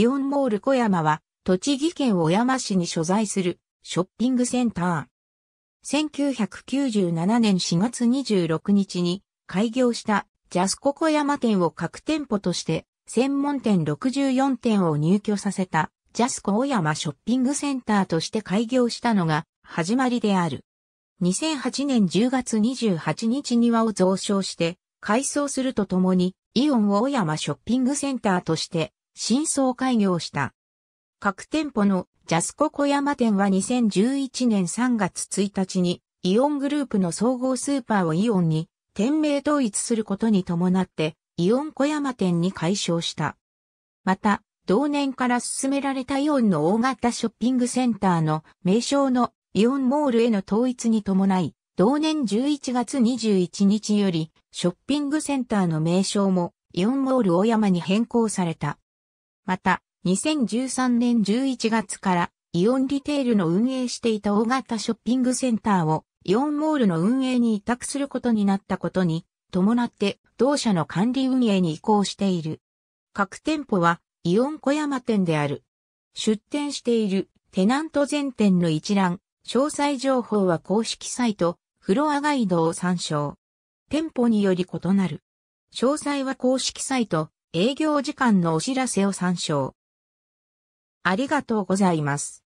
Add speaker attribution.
Speaker 1: イオ
Speaker 2: ンモール小山は、栃木県小山市に所在するショッピングセンター。1997年4月26日に開業したジャスコ小山店を各店舗として専門店64店を入居させたジャスコ小山ショッピングセンターとして開業したのが始まりである。2008年10月28日庭を増床して改装するとともにイオン小山ショッピングセンターとして新装開業した。各店舗のジャスコ小山店は2011年3月1日にイオングループの総合スーパーをイオンに店名統一することに伴ってイオン小山店に改称した。また、同年から進められたイオンの大型ショッピングセンターの名称のイオンモールへの統一に伴い、同年11月21日よりショッピングセンターの名称もイオンモール大山に変更された。また、2013年11月からイオンリテールの運営していた大型ショッピングセンターをイオンモールの運営に委託することになったことに伴って同社の管理運営に移行している。各店舗はイオン小山店である。出店しているテナント全店の一覧、詳細情報は公式サイト、フロアガイドを参照。店舗により異なる。詳細は公式サイト、営業時間のお知らせを参照。
Speaker 1: ありがとうございます。